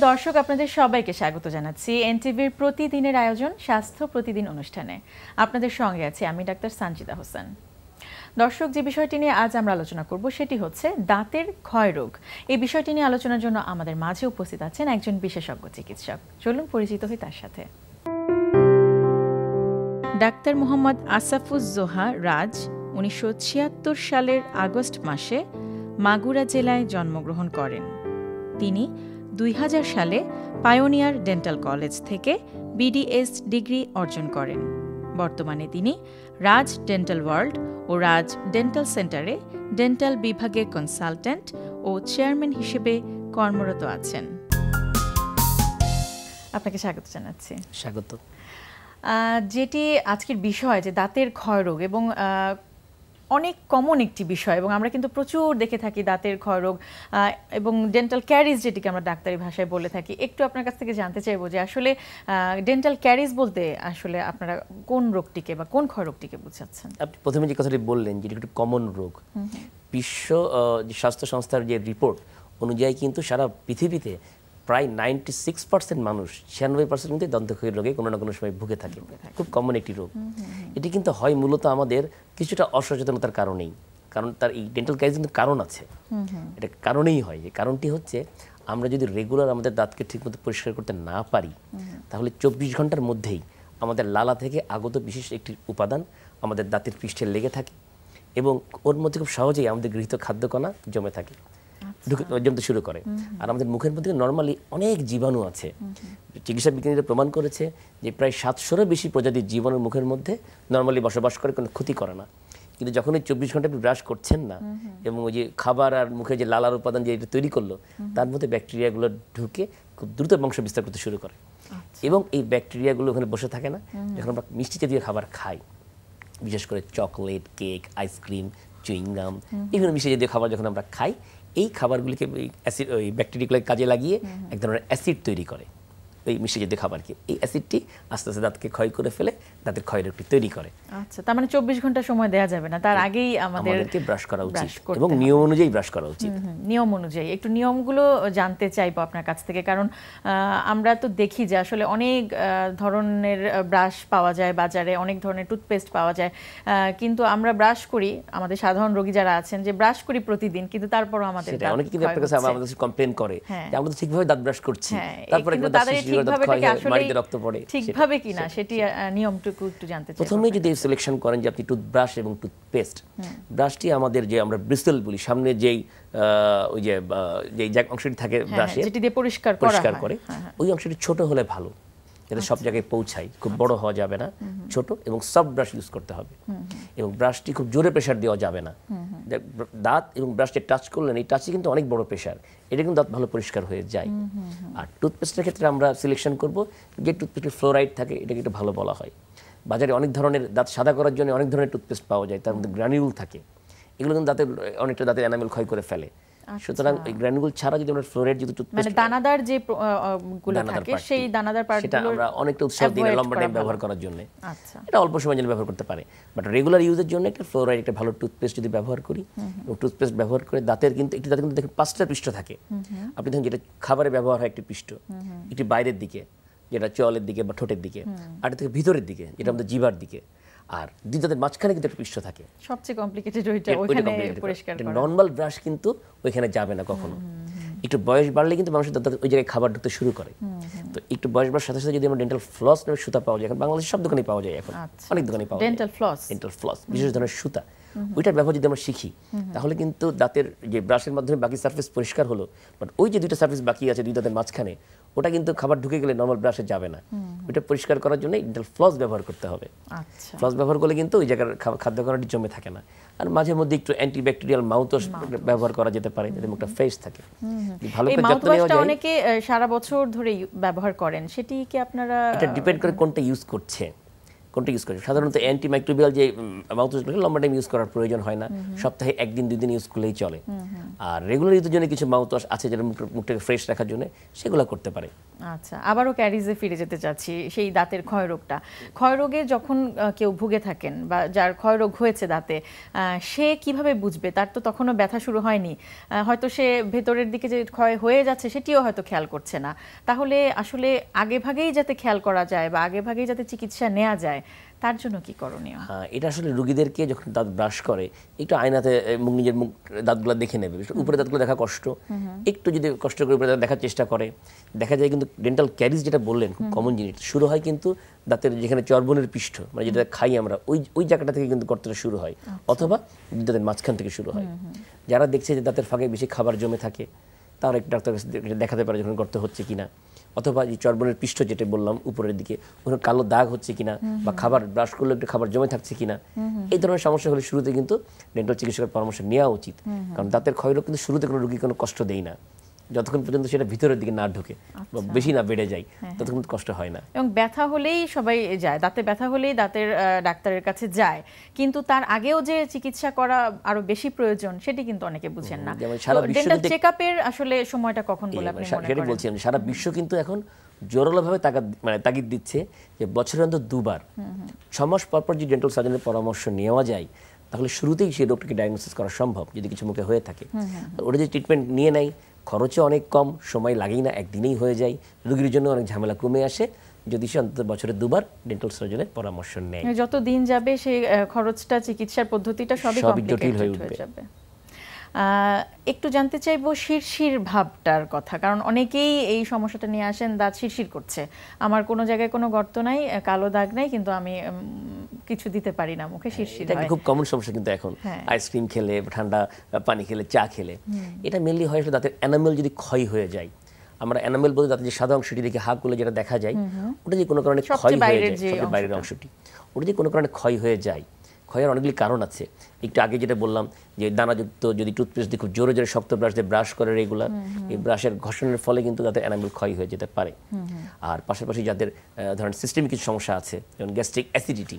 প্রিয় দর্শক আপনাদের সবাইকে স্বাগত জানাচ্ছি এনটিভির প্রতিদিনের আয়োজন স্বাস্থ্য প্রতিদিন অনুষ্ঠানে আপনাদের সঙ্গে আছি আমি ডাক্তার সানজিদা হোসেন দর্শক যে বিষয়টি নিয়ে আজ আমরা আলোচনা করব সেটি হচ্ছে দাঁতের ক্ষয় রোগ এই বিষয়টি নিয়ে আলোচনার জন্য আমাদের মাঝে উপস্থিত আছেন একজন বিশেষজ্ঞ চিকিৎসক চলুন পরিচিত হই তার সাথে ডাক্তার মোহাম্মদ আসাফুজ জোহা রাজ উনিশশো সালের আগস্ট মাসে মাগুরা জেলায় জন্মগ্রহণ করেন তিনি দুই সালে পায়োনিয়ার ডেন্টাল কলেজ থেকে বিডিএস ডিগ্রি অর্জন করেন বর্তমানে তিনি রাজ ডেন্টাল ওয়ার্ল্ড ও রাজ ডেন্টাল সেন্টারে ডেন্টাল বিভাগে কনসালট্যান্ট ও চেয়ারম্যান হিসেবে কর্মরত আছেন আপনাকে স্বাগত জানাচ্ছি স্বাগত যেটি আজকের বিষয় যে দাঁতের ক্ষয় রোগ এবং অনেক কমন একটি বিষয় এবং আমরা কিন্তু প্রচুর দেখে থাকি দাঁতের ক্ষয়রোগ এবং ডেন্টাল ক্যারিজ যেটিকে আমরা ডাক্তারি ভাষায় বলে থাকি একটু আপনার কাছ থেকে জানতে চাইব যে আসলে ডেন্টাল ক্যারিজ বলতে আসলে আপনারা কোন রোগটিকে বা কোন ক্ষয় রোগটিকে বুঝাচ্ছেন আপনি প্রথমে যে কথাটি বললেন যে একটি কমন রোগ বিশ্ব স্বাস্থ্য সংস্থার যে রিপোর্ট অনুযায়ী কিন্তু সারা পৃথিবীতে প্রায় নাইনটি সিক্স পার্সেন্ট মানুষ ছিয়ানব্বই পার্সেন্ট কিন্তু দন্তক্ষয়ের রোগে কোনো না কোনো সময় ভুগে থাকে খুব কমন একটি রোগ এটি কিন্তু হয় মূলত আমাদের কিছুটা অসচেতনতার কারণেই কারণ তার এই ডেন্টাল কাজ কিন্তু কারণ আছে এটা কারণেই হয় এই কারণটি হচ্ছে আমরা যদি রেগুলার আমাদের দাঁতকে ঠিকমতো পরিষ্কার করতে না পারি তাহলে চব্বিশ ঘন্টার মধ্যেই আমাদের লালা থেকে আগত বিশেষ একটি উপাদান আমাদের দাঁতের পৃষ্ঠে লেগে থাকে এবং ওর মধ্যে খুব সহজেই আমাদের গৃহীত খাদ্যকণা জমে থাকে আচ্ছা। জমতে শুরু করে আর আমাদের মুখের মধ্যে নর্মালি অনেক জীবাণু আছে চিকিৎসা বিজ্ঞানীরা প্রমাণ করেছে যে প্রায় সাতশোরও বেশি প্রজাতির জীবাণুর মুখের মধ্যে নর্মালি বসবাস করে কোনো ক্ষতি করে না কিন্তু যখন ওই চব্বিশ ঘন্টা আপনি ব্রাশ করছেন না এবং ওই যে খাবার আর মুখে যে লালার উপাদান যে এটা তৈরি করলো তার মধ্যে ব্যাকটেরিয়াগুলো ঢুকে খুব দ্রুত বংশ বিস্তার করতে শুরু করে আচ্ছা। এবং এই ব্যাকটেরিয়াগুলো ওখানে বসে থাকে না যখন আমরা মিষ্টি জাতীয় খাবার খাই বিশেষ করে চকলেট কেক আইসক্রিম চুইংগাম বিভিন্ন মিষ্টি জাতীয় খাবার যখন আমরা খাই এই খাবারগুলিকে অ্যাসিড ওই ব্যাকটেরিয়াগুলোকে কাজে লাগিয়ে এক ধরনের অ্যাসিড তৈরি করে ওই মিশে যদি কি এই অ্যাসিডটি আস্তে আস্তে দাঁতকে ক্ষয় করে ফেলে দাঁতের ক্ষয় রোগটি তৈরি করে আচ্ছা তার মানে চব্বিশ ঘন্টা সময় দেওয়া যাবে না তার হ্যাঁ, আগেই আমাদেরকে ব্রাশ করা উচিত এবং নিয়ম অনুযায়ী ব্রাশ করা উচিত নিয়ম অনুযায়ী একটু নিয়মগুলো জানতে চাইবো আপনার কাছ থেকে কারণ আমরা তো দেখি যে আসলে অনেক ধরনের ব্রাশ পাওয়া যায় বাজারে অনেক ধরনের টুথপেস্ট পাওয়া যায় কিন্তু আমরা ব্রাশ করি আমাদের সাধারণ রোগী যারা আছেন যে ব্রাশ করি প্রতিদিন কিন্তু তারপরও আমাদের অনেকে কিন্তু আমাদের কমপ্লেন করে হ্যাঁ। আমরা তো ঠিকভাবে দাঁত ব্রাশ করছি হ্যাঁ, তারপরে ওই অংশটি ছোট হলে ভালো যাতে সব আচ্ছা। জায়গায় পৌঁছায় খুব বড় আচ্ছা। হওয়া যাবে না ছোট এবং সব ব্রাশ ইউজ করতে হবে এবং ব্রাশটি খুব জোরে প্রেশার দেওয়া যাবে না দাঁত এবং ব্রাশটা টাচ করলেন এই টাচে কিন্তু অনেক বড় প্রেশার এটা কিন্তু দাঁত ভালো পরিষ্কার হয়ে যায় আর টুথপেস্টের ক্ষেত্রে আমরা সিলেকশন করব যে টুথপেস্টের ফ্লোরাইড থাকে এটাকে একটু ভালো বলা হয় বাজারে অনেক ধরনের দাঁত সাদা করার জন্য অনেক ধরনের টুথপেস্ট পাওয়া যায় তার মধ্যে গ্রানিউল থাকে এগুলো কিন্তু দাঁতের অনেকটা দাঁতের এনামেল ক্ষয় করে ফেলে আচ্ছা। সুতরাং গ্র্যানুল ছাড়া যদি আমরা ফ্লোরেট যদি মানে দানাদার যে গুলো থাকে সেই দানাদার পার্ট সেটা আমরা অনেকটা উৎসাহ দিই লম্বা টাইম ব্যবহার করার জন্য আচ্ছা। এটা অল্প জন্য ব্যবহার করতে পারে বাট রেগুলার ইউজের জন্য একটা ফ্লোরাইড একটা ভালো টুথপেস্ট যদি ব্যবহার করি টুথপেস্ট ব্যবহার করে দাঁতের কিন্তু একটি কিন্তু দেখেন পাঁচটা পৃষ্ঠ থাকে আপনি দেখেন যেটা খাবারে ব্যবহার হয় একটি পৃষ্ঠ একটি বাইরের দিকে যেটা চলের দিকে বা ঠোঁটের দিকে আর থেকে ভিতরের দিকে যেটা আমাদের জিভার দিকে আর দুইটাদের মাঝখানে কিন্তু একটা পৃষ্ঠ থাকে সবচেয়ে কমপ্লিকেটেড ওইটা ওইখানে পরিষ্কার করা নরমাল ব্রাশ কিন্তু ওইখানে যাবে না কখনো একটু বয়স বাড়লে কিন্তু মানুষ দাঁত ওই জায়গায় খাবার ঢুকতে শুরু করে তো একটু বয়স বাড়ার সাথে সাথে যদি আমরা ডেন্টাল ফ্লস নামে সুতা পাওয়া যায় এখন বাংলাদেশে সব দোকানে পাওয়া যায় এখন আচ্ছা, অনেক দোকানে পাওয়া যায় ডেন্টাল ফ্লস ডেন্টাল ফ্লস বিশেষ ধরনের সুতা ওইটার ব্যবহার যদি আমরা শিখি তাহলে কিন্তু দাঁতের যে ব্রাশের মাধ্যমে বাকি সার্ফেস পরিষ্কার হলো বাট ওই যে দুইটা সার্ফেস বাকি আছে দুই দাঁতের মাঝখানে ওটা কিন্তু খাবার ঢুকে গেলে নর্মাল ব্রাশে যাবে না ওটা পরিষ্কার করার জন্য ডেন্টাল ফ্লস ব্যবহার করতে হবে ফ্লস আচ্ছা। ব্যবহার করলে কিন্তু ওই জায়গার খাদ্য কণাটি জমে থাকে না আর মাঝে মধ্যে একটু অ্যান্টিব্যাকটেরিয়াল মাউথ ওয়াশ ব্যবহার করা যেতে পারে যাতে মুখটা ফ্রেশ থাকে ভালো করে যত্ন নেওয়া যায় অনেকে সারা বছর ধরে ব্যবহার করেন সেটি কি আপনারা এটা ডিপেন্ড করে কোনটা ইউজ করছে কোনটা ইউজ করি সাধারণত মাইক্রোবিয়াল যে মাউথওয়াশগুলো লম্বা টাইম ইউজ করার প্রয়োজন হয় না সপ্তাহে একদিন দুই দিন ইউজ করলেই চলে আর রেগুলার ইউজের জন্য কিছু মাউথওয়াশ আছে যেটা মুখটাকে ফ্রেশ রাখার জন্য সেগুলো করতে পারে আচ্ছা আবারও ক্যারিজে ফিরে যেতে চাচ্ছি সেই দাঁতের ক্ষয়রোগটা ক্ষয়রোগে যখন কেউ ভুগে থাকেন বা যার ক্ষয়রোগ হয়েছে দাঁতে সে কিভাবে বুঝবে তার তো তখনও ব্যথা শুরু হয়নি হয়তো সে ভেতরের দিকে যে ক্ষয় হয়ে যাচ্ছে সেটিও হয়তো খেয়াল করছে না তাহলে আসলে আগেভাগেই যাতে খেয়াল করা যায় বা আগেভাগেই যাতে চিকিৎসা নেওয়া যায় তার জন্য কি করণীয় হ্যাঁ এটা আসলে রুগীদেরকে যখন দাঁত ব্রাশ করে একটু আয়নাতে মুখ নিজের মুখ দাঁতগুলো দেখে নেবে উপরে দাঁতগুলো দেখা কষ্ট একটু যদি কষ্ট করে উপরে দেখার চেষ্টা করে দেখা যায় কিন্তু ডেন্টাল ক্যারিজ যেটা বললেন খুব কমন জিনিস শুরু হয় কিন্তু দাঁতের যেখানে চর্বনের পৃষ্ঠ মানে যেটা খাই আমরা ওই ওই জায়গাটা থেকে কিন্তু কর্তটা শুরু হয় আচ্ছা। অথবা দাঁতের মাঝখান থেকে শুরু হয় যারা দেখছে যে দাঁতের ফাঁকে বেশি খাবার জমে থাকে তারা একটু ডাক্তার কাছে দেখাতে পারে যখন করতে হচ্ছে কিনা অথবা যে চর্বণের পৃষ্ঠ যেটা বললাম উপরের দিকে ওখানে কালো দাগ হচ্ছে কিনা বা খাবার ব্রাশ করলে একটু খাবার জমে থাকছে কিনা এই ধরনের সমস্যা হলে শুরুতে কিন্তু ডেন্টাল চিকিৎসকের পরামর্শ নেওয়া উচিত কারণ দাঁতের ক্ষয়রোগ কিন্তু শুরুতে কোনো রুগী কোনো কষ্ট দেয় না যতক্ষণ পর্যন্ত সেটা ভিতরের দিকে না ঢুকে বা আচ্ছা। বেশি না বেড়ে যায় হ্যাঁ, হ্যাঁ। ততক্ষণ কষ্ট হয় না এবং ব্যথা হলেই সবাই যায় দাঁতে ব্যথা হলেই দাঁতের ডাক্তারের কাছে যায় কিন্তু তার আগেও যে চিকিৎসা করা আরো বেশি প্রয়োজন সেটি কিন্তু অনেকে বুঝেন না যেমন সারা ডেন্টাল চেকআপের আসলে সময়টা কখন বলে আপনি মনে করেন বলছিলাম সারা বিশ্ব কিন্তু এখন জোরালো ভাবে তাকাত মানে তাগিদ দিচ্ছে যে বছরে অন্তত দুবার ছ মাস পর পর যে ডেন্টাল সার্জনের পরামর্শ নেওয়া যায় তাহলে শুরুতেই সেই রোগটাকে ডায়াগনোসিস করা সম্ভব যদি কিছু মুখে হয়ে থাকে ওটা যদি ট্রিটমেন্ট নিয়ে নেয় খরচও অনেক কম সময় লাগেই না একদিনেই হয়ে যায় রুগীর জন্য অনেক ঝামেলা কমে আসে যদি সে অন্তত বছরে দুবার ডেন্টাল সার্জনের পরামর্শ নেয় যত দিন যাবে সেই খরচটা চিকিৎসার পদ্ধতিটা সবই জটিল হয়ে উঠবে একটু জানতে চাইব শিরশির ভাবটার কথা কারণ অনেকেই এই সমস্যাটা নিয়ে আসেন দাঁত শিরশির করছে আমার কোনো জায়গায় কোনো গর্ত নাই কালো দাগ নাই কিন্তু আমি কিছু দিতে পারি না মুখে হ্যাঁ, শিরশির এটা খুব কমন সমস্যা কিন্তু এখন আইসক্রিম হ্যাঁ। খেলে ঠান্ডা পানি খেলে চা খেলে এটা মেনলি হয় দাঁতের এনামেল যদি ক্ষয় হয়ে যায় আমরা এনামেল বলতে দাঁতের যে সাদা অংশটি দেখে হাত করলে যেটা দেখা যায় ওটা যে কোনো কারণে ক্ষয় হয়ে যায় বাইরের অংশটি ওটা যে কোনো কারণে ক্ষয় হয়ে যায় ক্ষয়ের অনেকগুলি কারণ আছে একটু আগে যেটা বললাম যে দানাযুক্ত যদি টুথপেস্ট দিয়ে খুব জোরে জোরে শক্ত ব্রাশ দিয়ে ব্রাশ করে রেগুলার এই ব্রাশের ঘর্ষণের ফলে কিন্তু তাদের অ্যানামেল ক্ষয় হয়ে যেতে পারে আর পাশাপাশি যাদের ধরেন সিস্টেমিক কিছু সমস্যা আছে যেমন গ্যাস্ট্রিক অ্যাসিডিটি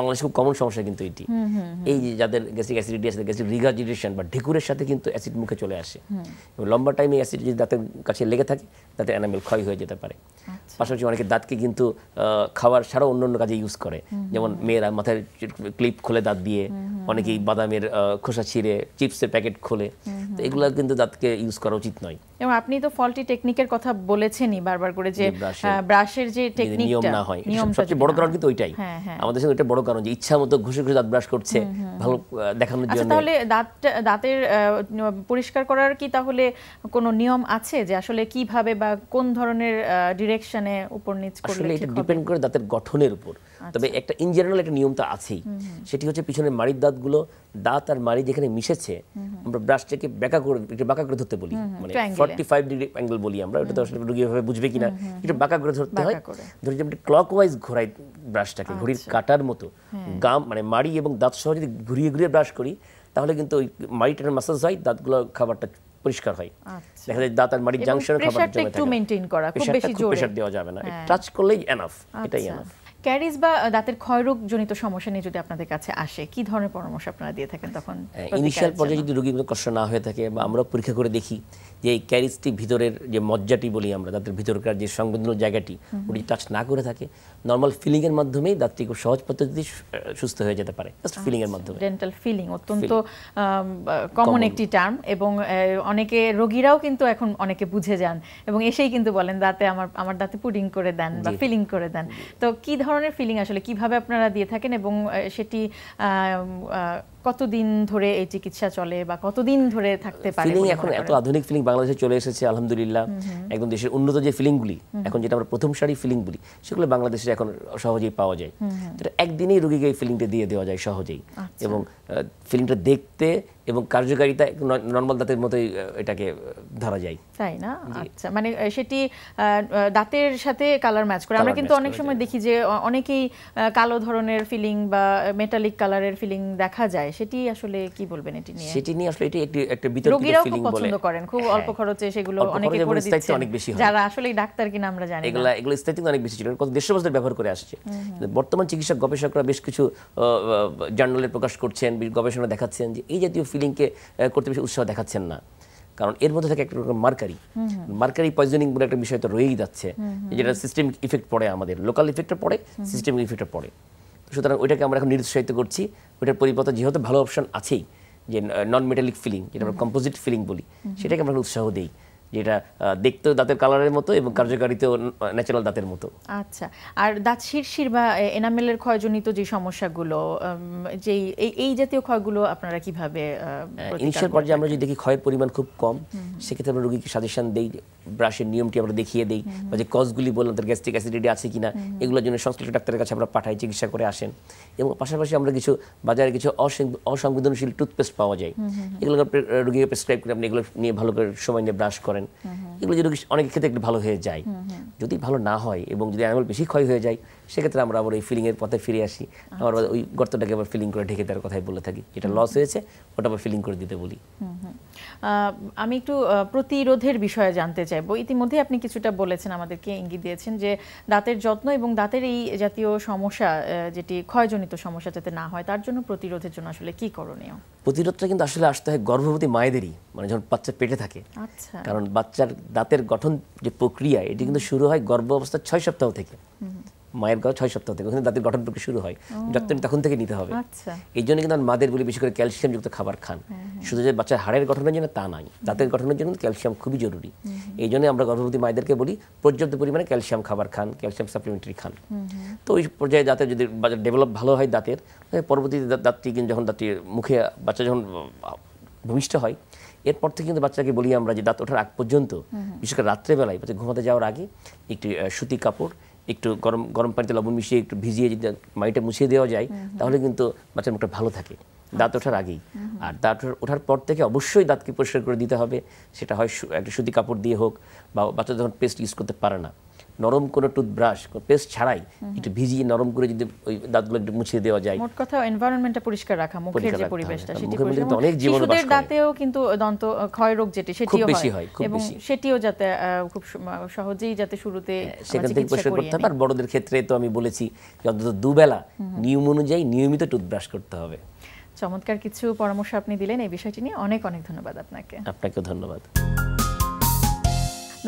বাংলাদেশে খুব কমন সমস্যা কিন্তু এটি এই যে যাদের গ্যাস্ট্রিক অ্যাসিডিটি আছে গ্যাস্ট্রিক রিগাজিটেশন বা ঢেকুরের সাথে কিন্তু অ্যাসিড মুখে চলে আসে এবং লম্বা টাইমে অ্যাসিড যদি দাঁতের কাছে লেগে থাকে তাতে অ্যানামেল ক্ষয় হয়ে যেতে পারে আচ্ছা। পাশাপাশি অনেকে দাঁতকে কিন্তু খাওয়ার ছাড়াও অন্য অন্য কাজে ইউজ করে যেমন মেয়েরা মাথায় ক্লিপ খুলে দাঁত দিয়ে অনেকেই বাদামের খোসা ছিঁড়ে চিপসের প্যাকেট খুলে তো এগুলো কিন্তু দাঁতকে ইউজ করা উচিত নয় এবং আপনি তো ফল্টি টেকনিকের কথা বলেছেনই বারবার করে যে ব্রাশের যে টেকনিকটা না হয় সবচেয়ে বড় কারণ কিন্তু ওইটাই হ্যাঁ, হ্যাঁ। আমাদের সাথে ওইটা বড় কারণ যে ইচ্ছা মতো ঘুষে ঘুষে দাঁত ব্রাশ করছে ভালো দেখানোর আচ্ছা, জন্য তাহলে দাঁত দাঁতের পরিষ্কার করার কি তাহলে কোনো নিয়ম আছে যে আসলে কিভাবে বা কোন ধরনের ডিরেকশনে উপর নিচ করলে আসলে এটা ডিপেন্ড করে দাঁতের গঠনের উপর আচ্ছা। তবে একটা ইন জেনারেল একটা নিয়ম তো আছেই সেটি হচ্ছে পিছনের মাড়ির দাঁতগুলো দাঁত আর মাড়ি যেখানে মিশেছে আমরা ব্রাশটাকে বেঁকা করে একটু বাঁকা করে ধরতে বলি মানে ফর্টি ফাইভ ডিগ্রি অ্যাঙ্গেল বলি আমরা ওটা তো আসলে রুগীভাবে বুঝবে কিনা একটু বাঁকা করে ধরতে হয় ধরে যে যেমন ক্লক ওয়াইজ ঘোরাই ব্রাশটাকে আচ্ছা। ঘড়ির কাটার মতো হ্যাঁ। গাম মানে মাড়ি এবং দাঁত সহ যদি ঘুরিয়ে ঘুরিয়ে ব্রাশ করি তাহলে কিন্তু ওই মাড়িটার মাসাজ হয় দাঁতগুলো খাবারটা পরিষ্কার হয় আচ্ছা। দেখা যায় দাঁত আর মাড়ির জাংশনের খাবার জমে থাকে প্রেশারটা একটু মেইনটেইন করা খুব বেশি জোরে প্রেশার দেওয়া যাবে না টাচ হ্যাঁ। করলেই এনাফ এটাই এনাফ ক্যারিস বা দাঁতের ক্ষয়রোগ জনিত সমস্যা নিয়ে যদি আপনাদের কাছে আসে কি ধরনের পরামর্শ আপনারা দিয়ে থাকেন তখন ইনিশিয়াল হ্যাঁ, পর্যায়ে যদি রোগী কষ্ট না হয়ে থাকে বা আমরা পরীক্ষা করে দেখি যে এই ক্যারিজটি ভিতরের যে মজ্জাটি বলি আমরা দাঁতের ভিতরকার যে সংবেদন জায়গাটি ওটি টাচ না করে থাকে নর্মাল ফিলিংয়ের মাধ্যমেই দাঁতটি খুব সহজ পদ্ধতিতে সুস্থ হয়ে যেতে পারে জাস্ট ফিলিংয়ের আচ্ছা, মাধ্যমে ডেন্টাল ফিলিং অত্যন্ত কমন একটি টার্ম এবং অনেকে রোগীরাও কিন্তু এখন অনেকে বুঝে যান এবং এসেই কিন্তু বলেন দাঁতে আমার আমার দাঁতে পুডিং করে দেন বা ফিলিং করে দেন তো কি ধরনের ফিলিং আসলে কিভাবে আপনারা দিয়ে থাকেন এবং সেটি কতদিন ধরে এই চিকিৎসা চলে বা কতদিন ধরে থাকতে পারে ফিলিং এখন এত আধুনিক ফিলিং বাংলাদেশে চলে এসেছে আলহামদুলিল্লাহ একদম দেশের উন্নত যে ফিলিংগুলি এখন যেটা আমরা প্রথম সারি ফিলিং গুলি সেগুলো বাংলাদেশে এখন সহজেই পাওয়া যায় একদিনেই রোগীকে এই ফিলিংটা দিয়ে দেওয়া যায় সহজেই আচ্ছা। এবং ফিলিংটা দেখতে এবং কার্যকারিতা নর্মাল দাঁতের মতোই এটাকে ধরা যায় তাই না আচ্ছা মানে সেটি দাঁতের সাথে কালার ম্যাচ করে আমরা কিন্তু অনেক সময় দেখি যে অনেকেই কালো ধরনের ফিলিং বা মেটালিক কালারের ফিলিং দেখা যায় সেটি আসলে কি বলবেন এটি নিয়ে সেটি নিয়ে আসলে এটি একটি একটা বিতর্কিত ফিলিং বলে পছন্দ করেন খুব হ্যাঁ। অল্প খরচে সেগুলো অনেকে করে দিচ্ছে অনেক বেশি হয় যারা আসলে ডাক্তার কিনা আমরা জানি এগুলো এগুলো স্থিতি অনেক বেশি ছিল কত দেড়শো বছর ব্যবহার করে আসছে বর্তমান চিকিৎসক গবেষকরা বেশ কিছু জার্নালে প্রকাশ করছেন গবেষণা দেখাচ্ছেন যে এই জাতীয় ফিলিংকে করতে বেশি উৎসাহ দেখাচ্ছেন না কারণ এর মধ্যে থাকে একটা রকম মার্কারি মার্কারি পয়জনিং বলে একটা বিষয় তো রয়েই যাচ্ছে যেটা সিস্টেম ইফেক্ট পড়ে আমাদের লোকাল ইফেক্টটা পড়ে সিস্টেমিক ইফেক্টটা পড়ে সুতরাং ওইটাকে আমরা এখন নিরুৎসাহিত করছি ওইটার পরিবর্তে যেহেতু ভালো অপশন আছেই যে নন মেটালিক ফিলিং যেটা আমরা কম্পোজিট ফিলিং বলি সেটাকে আমরা উৎসাহ দিই যেটা দেখতেও দাঁতের কালারের মতো এবং কার্যকারিতাও ন্যাচারাল দাঁতের মতো আচ্ছা আর দাঁত শিরশির বা এনামেলের ক্ষয়জনিত যে সমস্যাগুলো যে এই এই জাতীয় ক্ষয়গুলো আপনারা কিভাবে ইনিশিয়াল পর্যায়ে আমরা যদি দেখি ক্ষয়ের পরিমাণ খুব কম সেক্ষেত্রে আমরা রোগীকে সাজেশন দেই ব্রাশের নিয়মটি আমরা দেখিয়ে দেই বা যে কজগুলি বললাম তার গ্যাস্ট্রিক অ্যাসিডিটি আছে কিনা এগুলোর জন্য সংশ্লিষ্ট ডাক্তারের কাছে আমরা পাঠাই চিকিৎসা করে আসেন এবং পাশাপাশি আমরা কিছু বাজারে কিছু অসংবেদনশীল টুথপেস্ট পাওয়া যায় এগুলো রোগীকে প্রেসক্রাইব করে আপনি এগুলো নিয়ে ভালো করে সময় নিয়ে ব্রাশ করে foreign. Mm -hmm. এগুলো যদি অনেক ক্ষেত্রে একটু ভালো হয়ে যায় যদি ভালো না হয় এবং যদি অ্যানিমাল বেশি ক্ষয় হয়ে যায় সেক্ষেত্রে আমরা আবার ওই ফিলিংয়ের পথে ফিরে আসি আচ্ছা। আবার ওই গর্তটাকে আবার ফিলিং করে ঢেকে দেওয়ার কথাই বলে থাকি যেটা লস হয়েছে ওটা আবার ফিলিং করে দিতে বলি আমি একটু প্রতিরোধের বিষয়ে জানতে চাইবো ইতিমধ্যে আপনি কিছুটা বলেছেন আমাদেরকে ইঙ্গিত দিয়েছেন যে দাঁতের যত্ন এবং দাঁতের এই জাতীয় সমস্যা যেটি ক্ষয়জনিত সমস্যা যাতে না হয় তার জন্য প্রতিরোধের জন্য আসলে কি করণীয় প্রতিরোধটা কিন্তু আসলে আসতে হয় গর্ভবতী মায়েদেরই মানে যখন বাচ্চা পেটে থাকে আচ্ছা। কারণ বাচ্চার দাঁতের গঠন যে প্রক্রিয়া এটি কিন্তু শুরু হয় গর্ভ অবস্থার ছয় সপ্তাহ থেকে মায়ের গর্ভ ছয় সপ্তাহ থেকে ওখানে দাঁতের গঠন প্রক্রিয়া শুরু হয় ডাক্তার তখন থেকে নিতে হবে আচ্ছা। এই জন্য কিন্তু বলি বেশি করে ক্যালসিয়ামযুক্ত খাবার খান হ্যাঁ, হ্যাঁ। শুধু যে বাচ্চার হাড়ের গঠনের জন্য তা নাই দাঁতের গঠনের জন্য ক্যালসিয়াম খুবই জরুরি এই জন্য আমরা গর্ভবতী মায়েদেরকে বলি পর্যাপ্ত পরিমাণে ক্যালসিয়াম খাবার খান ক্যালসিয়াম সাপ্লিমেন্টারি খান তো ওই পর্যায়ে দাঁতে যদি ডেভেলপ ভালো হয় দাঁতের পরবর্তীতে দাঁতটি কিন্তু যখন দাঁতটি মুখে বাচ্চা যখন ভূমিষ্ঠ হয় এরপর থেকে কিন্তু বাচ্চাকে বলি আমরা যে দাঁত ওঠার আগ পর্যন্ত বিশেষ করে রাত্রেবেলায় বাচ্চা ঘুমাতে যাওয়ার আগে একটি সুতি কাপড় একটু গরম গরম পানিতে লবণ মিশিয়ে একটু ভিজিয়ে যদি মাটিটা মুছিয়ে দেওয়া যায় তাহলে কিন্তু বাচ্চার মুখটা ভালো থাকে আচ্ছা। দাঁত ওঠার আগেই আর দাঁত ওঠার পর থেকে অবশ্যই দাঁতকে পরিষ্কার করে দিতে হবে সেটা হয় একটা সুতি কাপড় দিয়ে হোক বা বাচ্চা যখন পেস্ট ইউজ করতে পারে না নরম করে টুথব্রাশ পেস্ট ছাড়াই একটু ভিজিয়ে নরম করে যদি ওই দাঁতগুলো একটু মুছিয়ে দেওয়া যায় মোট কথা এনভায়রনমেন্টটা পরিষ্কার রাখা মুখের যে পরিবেশটা সেটি পরিষ্কার অনেক জীবন বাঁচায় শিশুদের দাঁতেও কিন্তু দন্ত ক্ষয় রোগ যেটি সেটিও হয় খুব বেশি এবং সেটিও যাতে খুব সহজেই যাতে শুরুতে হ্যাঁ, সেখান থেকে পরিষ্কার করতে হবে আর বড়দের ক্ষেত্রে তো আমি বলেছি যে অন্তত দুবেলা নিয়ম অনুযায়ী নিয়মিত টুথব্রাশ করতে হবে চমৎকার কিছু পরামর্শ আপনি দিলেন এই বিষয়টি নিয়ে অনেক অনেক ধন্যবাদ আপনাকে আপনাকেও ধন্যবাদ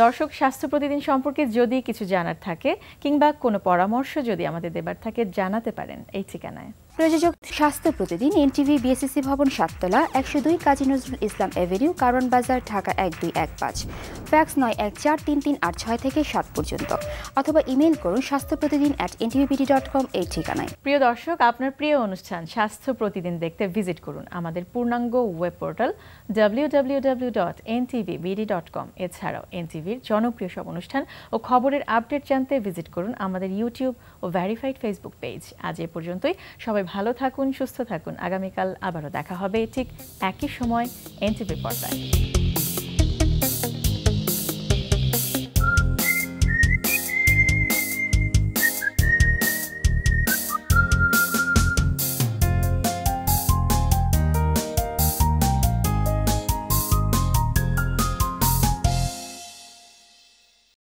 দর্শক স্বাস্থ্য প্রতিদিন সম্পর্কে যদি কিছু জানার থাকে কিংবা কোনো পরামর্শ যদি আমাদের দেবার থাকে জানাতে পারেন এই ঠিকানায় প্রযোজক স্বাস্থ্য প্রতিদিন এনটিভি বিএসসি ভবন সাততলা একশো দুই কাজী নজরুল ইসলাম এভিনিউ কারণ বাজার ঢাকা এক দুই এক পাঁচ ফ্যাক্স নয় এক চার তিন তিন আট ছয় থেকে সাত পর্যন্ত অথবা ইমেল করুন স্বাস্থ্য প্রতিদিন অ্যাট এনটিভিবিডি ডট কম এই ঠিকানায় প্রিয় দর্শক আপনার প্রিয় অনুষ্ঠান স্বাস্থ্য প্রতিদিন দেখতে ভিজিট করুন আমাদের পূর্ণাঙ্গ web portal W W W dot NTVBD dot com এছাড়াও এনটিভির জনপ্রিয় সব অনুষ্ঠান ও খবরের আপডেট জানতে ভিজিট করুন আমাদের ইউটিউব ও ভ্যারিফাইড ফেসবুক পেজ আজ এ পর্যন্তই সবাই ভালো থাকুন সুস্থ থাকুন আগামীকাল আবারও দেখা হবে ঠিক একই সময় এনটিভি পর্দায়